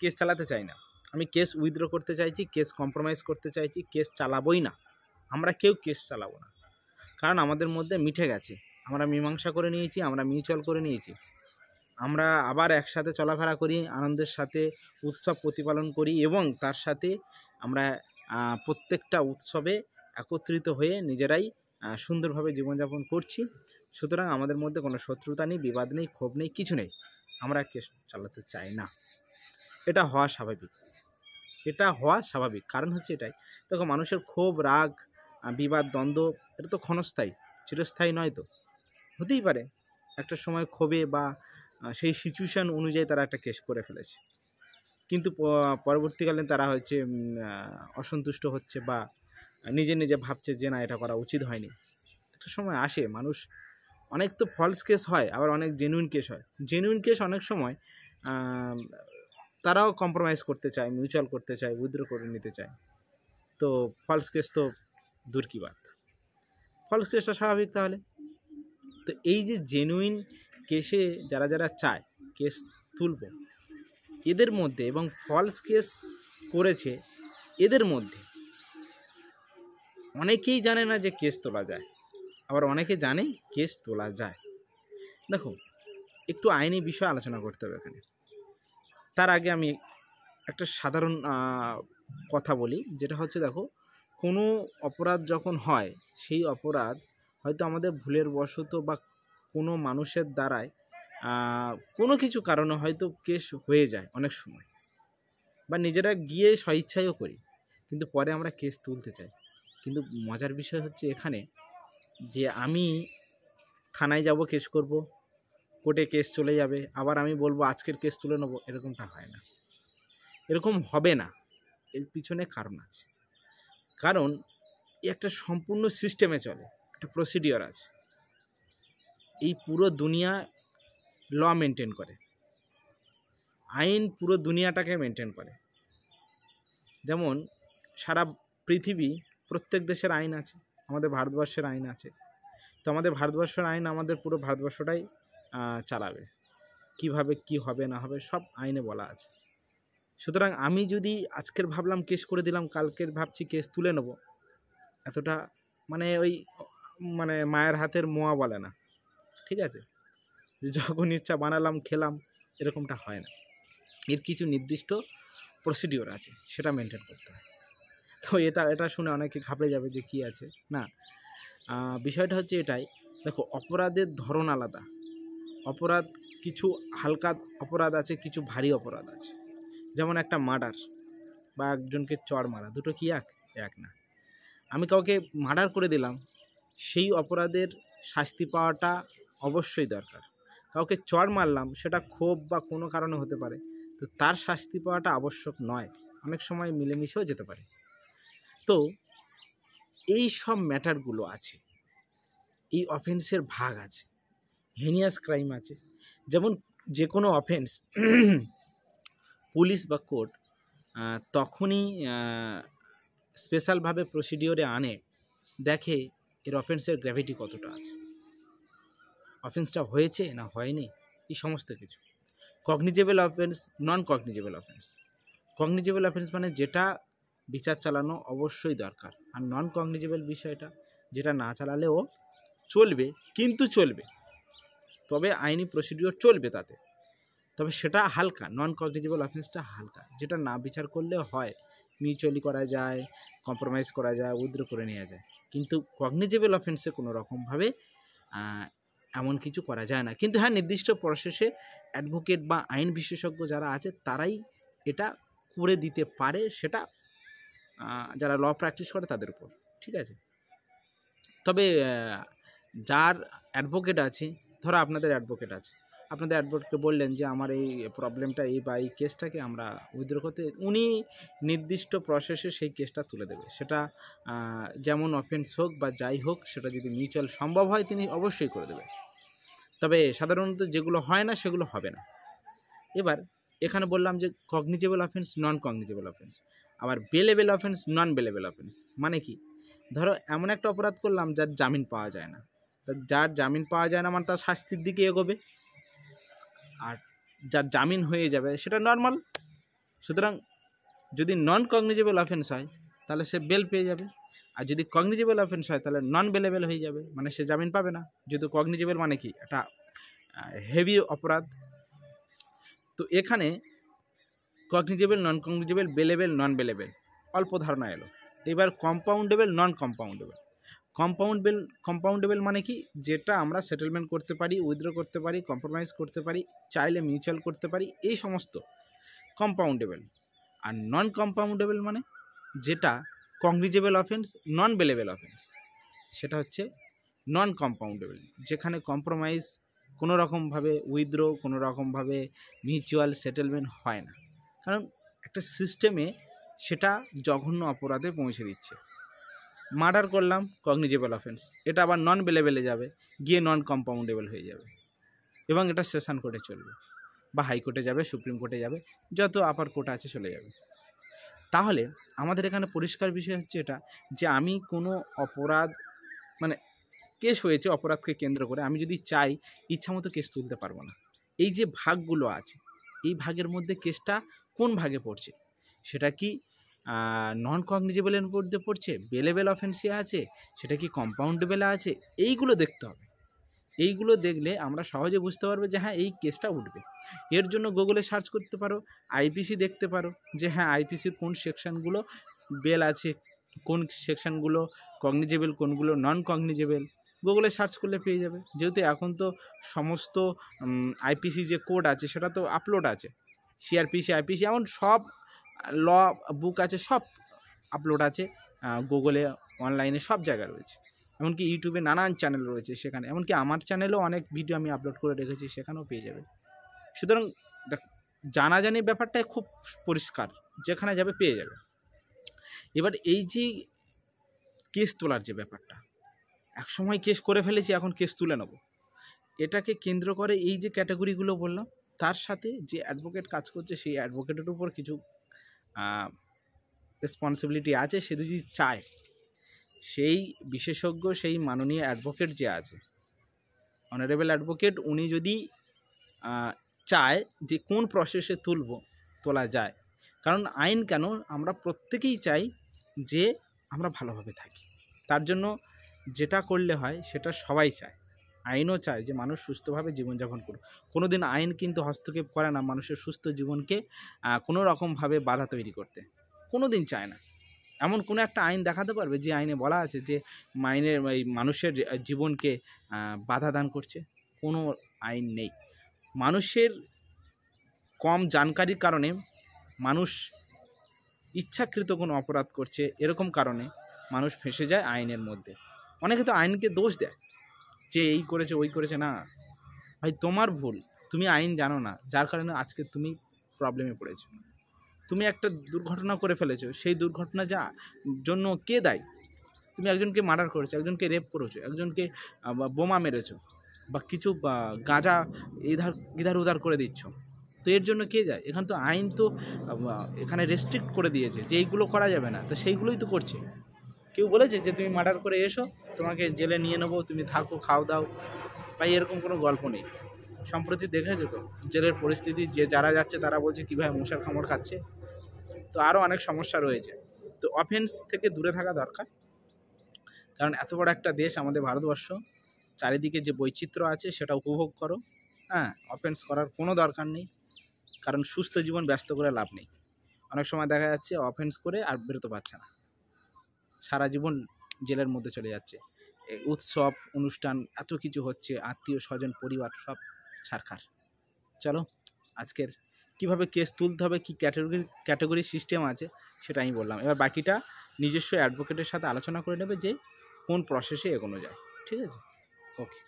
case চালাতে চাই না আমি কেস উইথড্র করতে চাইছি কেস কম্প্রোমাইজ করতে চাইছি কেস চালাবই না আমরা কেউ কেস চালাবো না কারণ আমাদের মধ্যে মিঠে গেছে আমরা মীমাংসা করে নিয়েছি আমরা মিউচুয়াল করে নিয়েছি আমরা আবার একসাথে চলাফেরা করি আনন্দের সাথে উৎসব প্রতিপালন করি এবং তার সাথে আমরা প্রত্যেকটা উৎসবে একত্রিত হয়ে নিজেরাই সুন্দরভাবে জীবনযাপন করছি সুতরাং আমাদের মধ্যে কোনো শত্রুতা নেই বিবাদ নেই ক্ষোভ নেই কিছু নেই আমরা কেস চালাতে চাই না এটা হওয়া স্বাভাবিক এটা হওয়া স্বাভাবিক কারণ হচ্ছে এটাই দেখো মানুষের ক্ষোভ রাগ বিবাদ দ্বন্দ্ব এটা তো ক্ষণস্থায়ী চিরস্থায়ী নয় তো হতেই পারে একটা সময় ক্ষোভে বা সেই সিচুয়েশান অনুযায়ী তারা একটা কেস করে ফেলেছে কিন্তু পরবর্তীকালে তারা হচ্ছে অসন্তুষ্ট হচ্ছে বা নিজে নিজে ভাবছে যে না এটা করা উচিত হয়নি একটা সময় আসে মানুষ অনেক তো ফলস কেস হয় আবার অনেক জেনুইন কেস হয় জেনুইন কেস অনেক সময় তারাও কম্প্রোমাইজ করতে চায় মিউচুয়াল করতে চায় উইথড্র করে নিতে চায় তো ফলস কেস তো দূর কি বাদ ফলস কেসটা স্বাভাবিক তাহলে তো এই যে জেনুইন কেসে যারা যারা চায় কেস তুলব এদের মধ্যে এবং ফলস কেস করেছে এদের মধ্যে অনেকেই জানে না যে কেস তোলা যায় আবার অনেকে জানে কেস তোলা যায় দেখো একটু আইনি বিষয় আলোচনা করতে হবে এখানে তার আগে আমি একটা সাধারণ কথা বলি যেটা হচ্ছে দেখো কোনো অপরাধ যখন হয় সেই অপরাধ হয়তো আমাদের ভুলের বশত বা কোনো মানুষের দ্বারায় কোনো কিছু কারণে হয়তো কেস হয়ে যায় অনেক সময় বা নিজেরা গিয়ে স্বইচ্ছায়ও করি কিন্তু পরে আমরা কেস তুলতে চাই কিন্তু মজার বিষয় হচ্ছে এখানে যে আমি থানায় যাব কেস করব কোর্টে কেস চলে যাবে আবার আমি বলবো আজকের কেস তুলে নেবো এরকমটা হয় না এরকম হবে না এর পিছনে কারণ আছে কারণ একটা সম্পূর্ণ সিস্টেমে চলে একটা প্রসিডিওর আছে এই পুরো দুনিয়া ল মেনটেন করে আইন পুরো দুনিয়াটাকে মেনটেন করে যেমন সারা পৃথিবী প্রত্যেক দেশের আইন আছে আমাদের ভারতবর্ষের আইন আছে তো আমাদের ভারতবর্ষের আইন আমাদের পুরো ভারতবর্ষটাই চালাবে কিভাবে কি হবে না হবে সব আইনে বলা আছে সুতরাং আমি যদি আজকের ভাবলাম কেস করে দিলাম কালকের ভাবছি কেস তুলে নেব এতটা মানে ওই মানে মায়ের হাতের মোয়া বলে না ঠিক আছে যে যখন ইচ্ছা বানালাম খেলাম এরকমটা হয় না এর কিছু নির্দিষ্ট প্রসিডিওর আছে সেটা মেনটেন করতে হয় তো এটা এটা শুনে অনেকে ঘাবড়ে যাবে যে কি আছে না বিষয়টা হচ্ছে এটাই দেখো অপরাধের ধরন আলাদা অপরাধ কিছু হালকা অপরাধ আছে কিছু ভারী অপরাধ আছে যেমন একটা মার্ডার বা একজনকে চড় মারা দুটো কি এক এক না আমি কাউকে মার্ডার করে দিলাম সেই অপরাধের শাস্তি পাওয়াটা অবশ্যই দরকার কাউকে চড় মারলাম সেটা ক্ষোভ বা কোনো কারণে হতে পারে তো তার শাস্তি পাওয়াটা আবশ্যক নয় অনেক সময় মিলেমিশেও যেতে পারে তো এই সব ম্যাটারগুলো আছে এই অফেন্সের ভাগ আছে হেনিয়াস ক্রাইম আছে যেমন যে কোনো অফেন্স পুলিশ বা কোর্ট তখনই স্পেশালভাবে প্রসিডিওরে আনে দেখে এর অফেন্সের গ্র্যাভিটি কতটা আছে অফেন্সটা হয়েছে না হয়নি এই সমস্ত কিছু cognizable offence non cognizable offence cognizable offence মানে যেটা বিচার চালানো অবশ্যই দরকার আর নন কগনিজেবল বিষয়টা যেটা না চালালেও চলবে কিন্তু চলবে তবে আইনি প্রসিডিওর চলবে তাতে তবে সেটা হালকা নন কগনিটিবল অফেন্সটা হালকা যেটা না বিচার করলে হয় মিউচুয়ালি করা যায় কম্প্রোমাইজ করা যায় উদ্র করে নেওয়া যায় কিন্তু কগনিজেবল অফেন্সে কোনো রকমভাবে এমন কিছু করা যায় না কিন্তু হ্যাঁ নির্দিষ্ট প্রসেসে অ্যাডভোকেট বা আইন বিশেষজ্ঞ যারা আছে তারাই এটা করে দিতে পারে সেটা যারা ল প্র্যাকটিস করে তাদের উপর ঠিক আছে তবে যার অ্যাডভোকেট আছে ধরো আপনাদের অ্যাডভোকেট আছে আপনাদের অ্যাডভোকেটকে বললেন যে আমার এই প্রবলেমটা এই বা এই কেসটাকে আমরা উইথড্র করতে উনি নির্দিষ্ট প্রসেসে সেই কেসটা তুলে দেবে সেটা যেমন অফেন্স হোক বা যাই হোক সেটা যদি মিউচুয়াল সম্ভব হয় তিনি অবশ্যই করে দেবে তবে সাধারণত যেগুলো হয় না সেগুলো হবে না এবার এখানে বললাম যে cognizable offence non cognizable offence আবার bailable offence non bailable offence মানে কি ধরো এমন একটা অপরাধ করলাম যার জামিন পাওয়া যায় না যার জামিন পাওয়া যায় না মানে তার শাস্তির দিকে এগোবে আর যার জামিন হয়ে যাবে সেটা নর্মাল সুতরাং যদি নন কগনিজেবল অফেন্স হয় তাহলে সে বেল পেয়ে যাবে আর যদি কগনিজেবল অফেন্স হয় তাহলে নন বেলেবেল হয়ে যাবে মানে সে জামিন পাবে না যেহেতু কগনিজেবল মানে কি একটা হেভি অপরাধ তো এখানে cognizable non cognizable bailable non bailable অল্প ধারণা এলো এবার compoundable non compoundable compoundable compoundable মানে কি যেটা আমরা সেটেলমেন্ট করতে পারি উইথড্র করতে পারি কম্প্রোমাইজ করতে পারি চাইলে মিউচুয়াল করতে পারি এই সমস্ত কম্পাউন্ডেবল আর নন কম্পাউন্ডেবল মানে যেটা cognizable offence non bailable offence সেটা হচ্ছে নন কম্পাউন্ডেবল যেখানে কম্প্রোমাইজ কোনো রকমভাবে উইথড্র কোনো রকমভাবে মিউচুয়াল সেটেলমেন্ট হয় না কারণ একটা সিস্টেমে সেটা জঘন্য অপরাধে পৌঁছে দিচ্ছে মার্ডার করলাম কগনিজেবল অফেন্স এটা আবার নন বেলেবেলে যাবে গিয়ে নন কম্পাউন্ডেবল হয়ে যাবে এবং এটা সেশন কোর্টে চলবে বা হাইকোর্টে যাবে সুপ্রিম কোর্টে যাবে যত আপার কোর্ট আছে চলে যাবে তাহলে আমাদের এখানে পরিষ্কার বিষয় হচ্ছে এটা যে আমি কোনো অপরাধ মানে কেস হয়েছে অপরাধকে কেন্দ্র করে আমি যদি চাই মতো কেস তুলতে পারবো না এই যে ভাগগুলো আছে এই ভাগের মধ্যে কেসটা কোন ভাগে পড়ছে সেটা কি নন কগনিজেবলের মধ্যে পড়ছে বেলেবেল অফেন্সি আছে সেটা কি কম্পাউন্ডেবেলা আছে এইগুলো দেখতে হবে এইগুলো দেখলে আমরা সহজে বুঝতে পারবো যে হ্যাঁ এই কেসটা উঠবে এর জন্য গুগলে সার্চ করতে পারো আইপিসি দেখতে পারো যে হ্যাঁ আইপিসির কোন সেকশানগুলো বেল আছে কোন সেকশানগুলো কগনিজেবল কোনগুলো নন কগনিজেবল গুগলে সার্চ করলে পেয়ে যাবে যেহেতু এখন তো সমস্ত আইপিসি যে কোড আছে সেটা তো আপলোড আছে সিআরপিসি আইপিসি এমন সব ল বুক আছে সব আপলোড আছে গুগলে অনলাইনে সব জায়গায় রয়েছে এমনকি ইউটিউবে নানান চ্যানেল রয়েছে সেখানে এমনকি আমার চ্যানেলেও অনেক ভিডিও আমি আপলোড করে রেখেছি সেখানেও পেয়ে যাবে সুতরাং দেখ জানাজানি ব্যাপারটাই খুব পরিষ্কার যেখানে যাবে পেয়ে যাবে এবার এই যে কেস তোলার যে ব্যাপারটা একসময় কেস করে ফেলেছি এখন কেস তুলে নেব এটাকে কেন্দ্র করে এই যে ক্যাটাগরিগুলো বললাম তার সাথে যে অ্যাডভোকেট কাজ করছে সেই অ্যাডভোকেটের উপর কিছু রেসপন্সিবিলিটি আছে সে যদি চায় সেই বিশেষজ্ঞ সেই মাননীয় অ্যাডভোকেট যে আছে অনারেবল অ্যাডভোকেট উনি যদি চায় যে কোন প্রসেসে তুলব তোলা যায় কারণ আইন কেন আমরা প্রত্যেকেই চাই যে আমরা ভালোভাবে থাকি তার জন্য যেটা করলে হয় সেটা সবাই চায় আইনও চায় যে মানুষ সুস্থভাবে জীবনযাপন করুক কোনো দিন আইন কিন্তু হস্তক্ষেপ করে না মানুষের সুস্থ জীবনকে কোনো রকমভাবে বাধা তৈরি করতে কোনো দিন চায় না এমন কোনো একটা আইন দেখাতে পারবে যে আইনে বলা আছে যে মাইনের এই মানুষের জীবনকে বাধা দান করছে কোনো আইন নেই মানুষের কম জানকারির কারণে মানুষ ইচ্ছাকৃত কোনো অপরাধ করছে এরকম কারণে মানুষ ফেঁসে যায় আইনের মধ্যে অনেকে তো আইনকে দোষ দেয় যে এই করেছে ওই করেছে না ভাই তোমার ভুল তুমি আইন জানো না যার কারণে আজকে তুমি প্রবলেমে পড়েছো তুমি একটা দুর্ঘটনা করে ফেলেছো সেই দুর্ঘটনা যা জন্য কে দায়ী তুমি একজনকে মার্ডার করেছো একজনকে রেপ করেছো একজনকে বোমা মেরেছো বা কিছু গাঁজা এধার ইধার উধার করে দিচ্ছ তো এর জন্য কে যায় এখানে তো আইন তো এখানে রেস্ট্রিক্ট করে দিয়েছে যে এইগুলো করা যাবে না তো সেইগুলোই তো করছে কেউ বলেছে যে তুমি মার্ডার করে এসো তোমাকে জেলে নিয়ে নেবো তুমি থাকো খাও দাও বা এরকম কোনো গল্প নেই সম্প্রতি দেখেছে তো জেলের পরিস্থিতি যে যারা যাচ্ছে তারা বলছে কীভাবে মশার খামড় খাচ্ছে তো আরও অনেক সমস্যা রয়েছে তো অফেন্স থেকে দূরে থাকা দরকার কারণ এত বড় একটা দেশ আমাদের ভারতবর্ষ চারিদিকে যে বৈচিত্র্য আছে সেটা উপভোগ করো হ্যাঁ অফেন্স করার কোনো দরকার নেই কারণ সুস্থ জীবন ব্যস্ত করে লাভ নেই অনেক সময় দেখা যাচ্ছে অফেন্স করে আর বেরোতে পারছে না সারা জীবন জেলের মধ্যে চলে যাচ্ছে উৎসব অনুষ্ঠান এত কিছু হচ্ছে আত্মীয় স্বজন পরিবার সব সারখার চলো আজকের কিভাবে কেস তুলতে হবে কী ক্যাটাগরি ক্যাটাগরি সিস্টেম আছে সেটা আমি বললাম এবার বাকিটা নিজস্ব অ্যাডভোকেটের সাথে আলোচনা করে নেবে যে কোন প্রসেসে এগোনো যায় ঠিক আছে ওকে